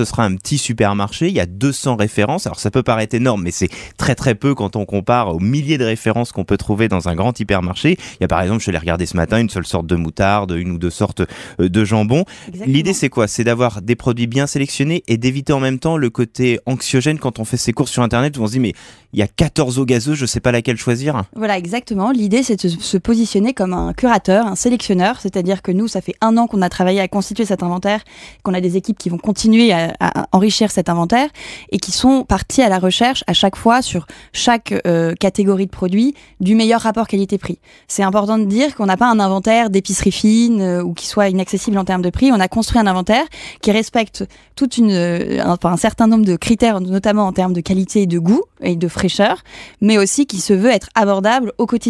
Ce sera un petit supermarché, il y a 200 références. Alors ça peut paraître énorme, mais c'est très très peu quand on compare aux milliers de références qu'on peut trouver dans un grand hypermarché. Il y a par exemple, je l'ai regardé ce matin, une seule sorte de moutarde, une ou deux sortes euh, de jambon. L'idée c'est quoi C'est d'avoir des produits bien sélectionnés et d'éviter en même temps le côté anxiogène quand on fait ses courses sur Internet où on se dit mais il y a 14 eaux gazeuses, je sais pas laquelle choisir. Voilà, exactement. L'idée c'est de se positionner comme un curateur, un sélectionneur. C'est-à-dire que nous, ça fait un an qu'on a travaillé à constituer cet inventaire, qu'on a des équipes qui vont continuer à à, enrichir cet inventaire et qui sont partis à la recherche à chaque fois sur chaque euh, catégorie de produits du meilleur rapport qualité-prix. C'est important de dire qu'on n'a pas un inventaire d'épicerie fine euh, ou qui soit inaccessible en termes de prix. On a construit un inventaire qui respecte toute euh, un certain nombre de critères, notamment en termes de qualité et de goût et de fraîcheur, mais aussi qui se veut être abordable au quotidien.